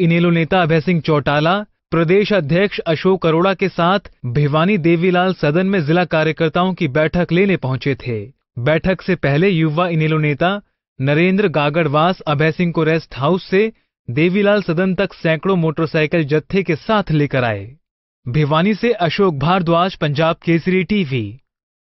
इनेलो नेता अभय सिंह चौटाला प्रदेश अध्यक्ष अशोक अरोड़ा के साथ भिवानी देवीलाल सदन में जिला कार्यकर्ताओं की बैठक लेने पहुंचे थे बैठक से पहले युवा इनेलो नेता नरेंद्र गागड़वास अभय सिंह को रेस्ट हाउस से देवीलाल सदन तक सैकड़ों मोटरसाइकिल जत्थे के साथ लेकर आए भिवानी से अशोक भारद्वाज पंजाब केसरी टीवी